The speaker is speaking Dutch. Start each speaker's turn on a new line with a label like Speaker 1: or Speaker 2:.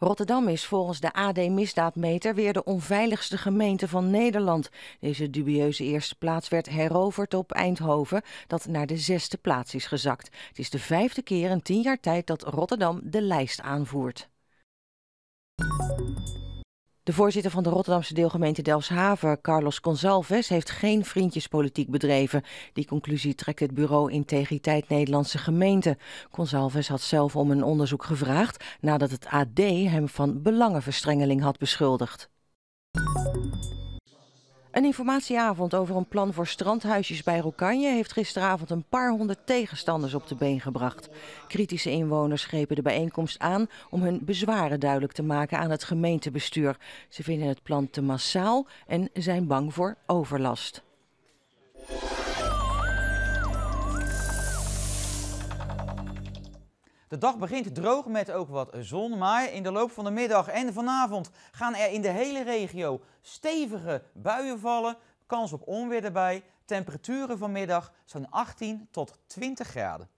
Speaker 1: Rotterdam is volgens de AD Misdaadmeter weer de onveiligste gemeente van Nederland. Deze dubieuze eerste plaats werd heroverd op Eindhoven, dat naar de zesde plaats is gezakt. Het is de vijfde keer in tien jaar tijd dat Rotterdam de lijst aanvoert. De voorzitter van de Rotterdamse deelgemeente Delfshaven, Carlos Gonzalves, heeft geen vriendjespolitiek bedreven. Die conclusie trekt het bureau Integriteit Nederlandse Gemeente. Gonzalves had zelf om een onderzoek gevraagd nadat het AD hem van belangenverstrengeling had beschuldigd. Een informatieavond over een plan voor strandhuisjes bij Rokanje heeft gisteravond een paar honderd tegenstanders op de been gebracht. Kritische inwoners grepen de bijeenkomst aan om hun bezwaren duidelijk te maken aan het gemeentebestuur. Ze vinden het plan te massaal en zijn bang voor overlast.
Speaker 2: De dag begint droog met ook wat zon, maar in de loop van de middag en vanavond gaan er in de hele regio stevige buien vallen, kans op onweer erbij. Temperaturen vanmiddag zo'n 18 tot 20 graden.